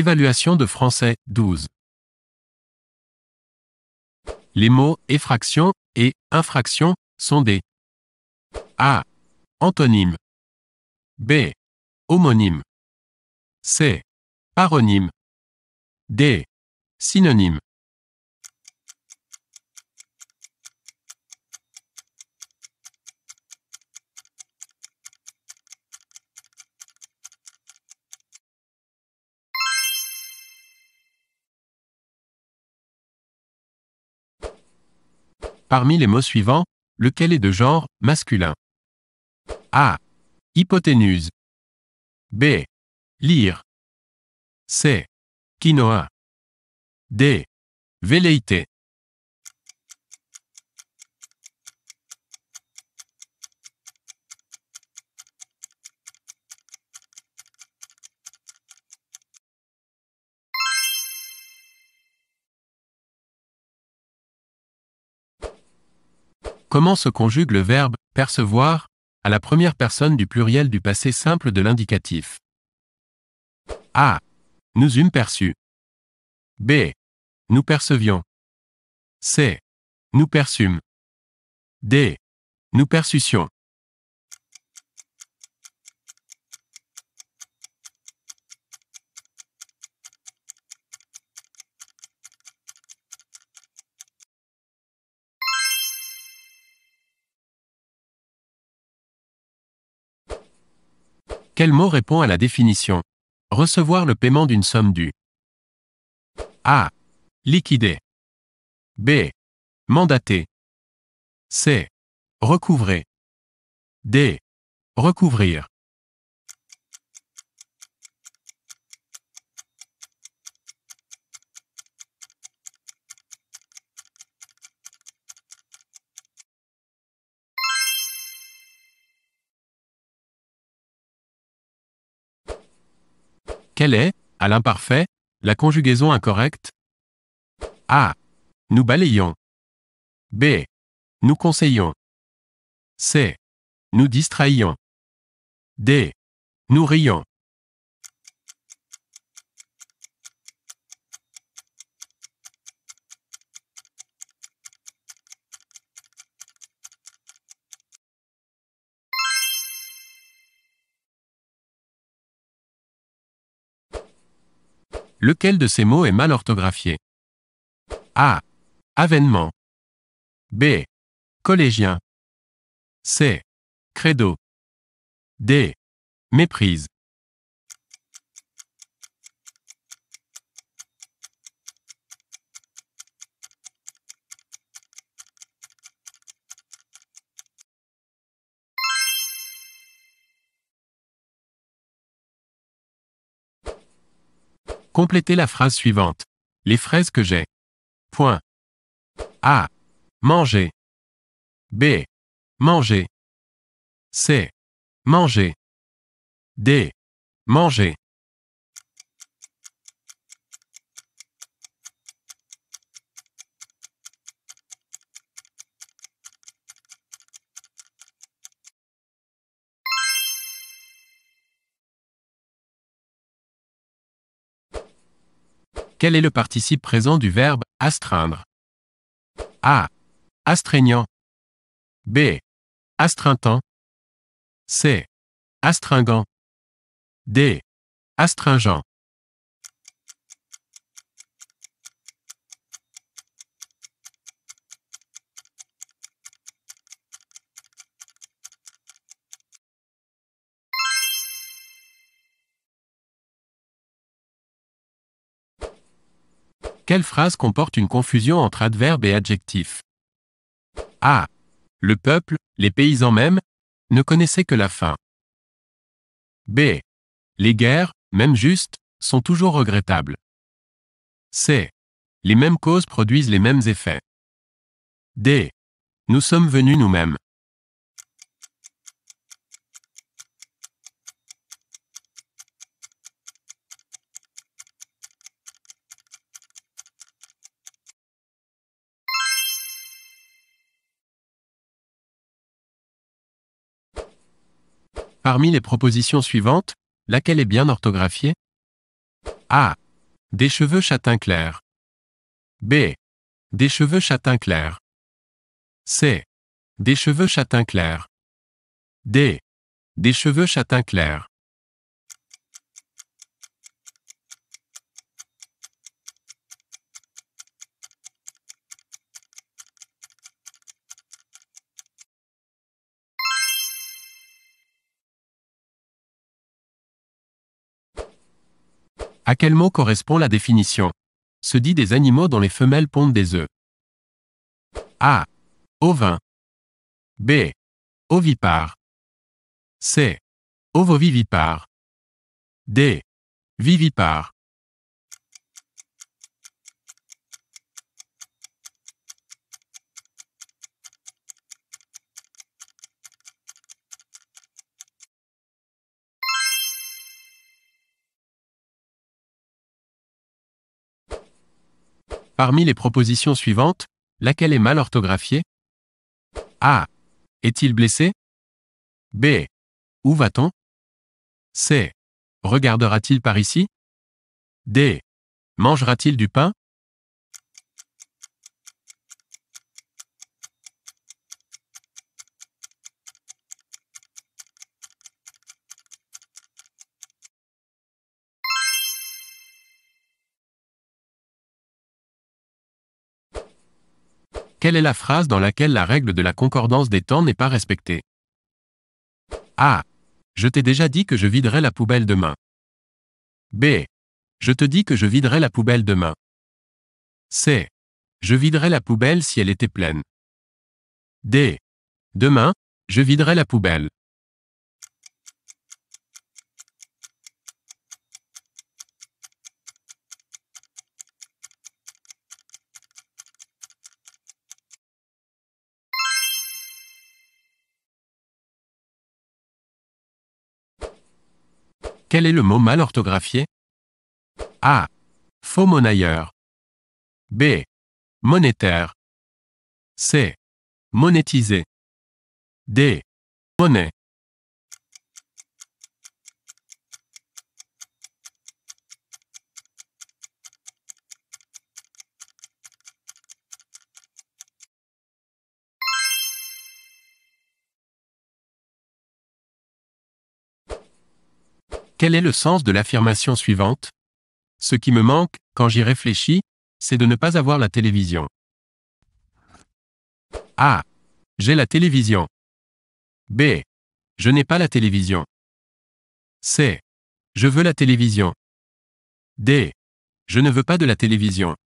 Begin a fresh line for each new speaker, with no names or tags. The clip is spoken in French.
Évaluation de français 12. Les mots effraction et infraction sont des A. Antonyme B. Homonyme C. Paronyme D. Synonyme
Parmi les mots suivants, lequel est de genre masculin A. Hypoténuse. B. Lire.
C. Quinoa. D. Velléité.
Comment se conjugue le verbe percevoir à la première personne du pluriel du passé simple de l'indicatif A. Nous eûmes perçu. B. Nous percevions. C.
Nous perçûmes. D. Nous perçussions.
Quel mot répond à la définition Recevoir le paiement d'une somme due. A. Liquider. B.
Mandater. C. Recouvrer. D.
Recouvrir.
Quelle est, à l'imparfait, la conjugaison incorrecte A. Nous balayons. B. Nous conseillons. C. Nous distrayons. D. Nous rions. Lequel de ces mots est mal orthographié A. Avènement. B. Collégien. C. Credo. D. Méprise. Complétez la phrase suivante. Les fraises que j'ai. Point. A. Manger. B. Manger. C. Manger. D. Manger.
Quel est le participe présent du verbe astreindre A. Astreignant. B. Astreintant.
C. Astringant. D. Astringent.
Quelle phrase comporte une confusion entre adverbe et adjectif A. Le peuple, les paysans même, ne connaissaient que la faim. B. Les guerres, même justes, sont toujours
regrettables. C. Les mêmes causes produisent les mêmes effets.
D. Nous sommes venus nous-mêmes. Parmi les propositions suivantes, laquelle est bien orthographiée A. Des cheveux châtain clair. B. Des cheveux châtain
clair. C. Des cheveux châtain clair. D.
Des cheveux châtain clair.
À
quel
mot correspond la définition Se dit des animaux dont les femelles pondent des œufs. A. Ovin. B. Ovipare.
C. Ovovivipare. D. Vivipare.
Parmi les propositions suivantes, laquelle est mal orthographiée A. Est-il blessé B.
Où va-t-on C. Regardera-t-il par ici
D. Mangera-t-il du pain Quelle est la phrase dans laquelle la règle de la concordance des temps n'est pas respectée A. Je t'ai déjà dit que je viderai la poubelle demain. B. Je te dis que je viderai la poubelle demain. C. Je viderai la poubelle si elle était pleine. D. Demain, je viderai la poubelle.
Quel est le mot mal orthographié A. Faux monnailleur. B. Monétaire. C. Monétiser. D. Monnaie.
Quel est le sens de l'affirmation suivante Ce qui me manque, quand j'y réfléchis, c'est de ne pas avoir la télévision. A. J'ai la télévision. B. Je n'ai
pas la télévision. C. Je veux la télévision.
D. Je ne veux pas de la télévision.